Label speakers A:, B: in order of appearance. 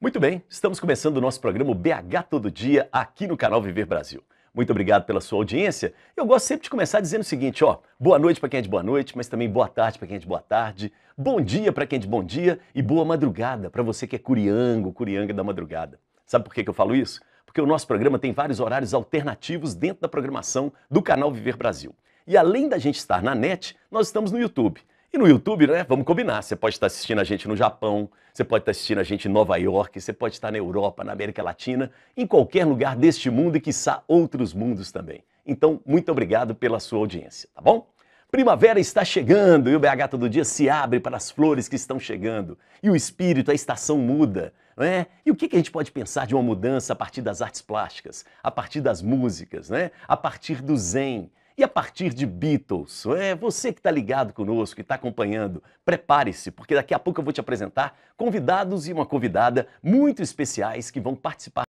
A: Muito bem, estamos começando o nosso programa BH Todo Dia aqui no canal Viver Brasil. Muito obrigado pela sua audiência. Eu gosto sempre de começar dizendo o seguinte, ó, boa noite para quem é de boa noite, mas também boa tarde para quem é de boa tarde, bom dia para quem é de bom dia e boa madrugada para você que é curiango, curianga da madrugada. Sabe por que, que eu falo isso? Porque o nosso programa tem vários horários alternativos dentro da programação do canal Viver Brasil. E além da gente estar na net, nós estamos no YouTube. E no YouTube, né? Vamos combinar. Você pode estar assistindo a gente no Japão, você pode estar assistindo a gente em Nova York, você pode estar na Europa, na América Latina, em qualquer lugar deste mundo e, quiçá, outros mundos também. Então, muito obrigado pela sua audiência, tá bom? Primavera está chegando e o BH Todo Dia se abre para as flores que estão chegando. E o espírito, a estação muda. Né? E o que, que a gente pode pensar de uma mudança a partir das artes plásticas, a partir das músicas, né? a partir do zen? E a partir de Beatles, é você que está ligado conosco, que está acompanhando, prepare-se, porque daqui a pouco eu vou te apresentar convidados e uma convidada muito especiais que vão participar.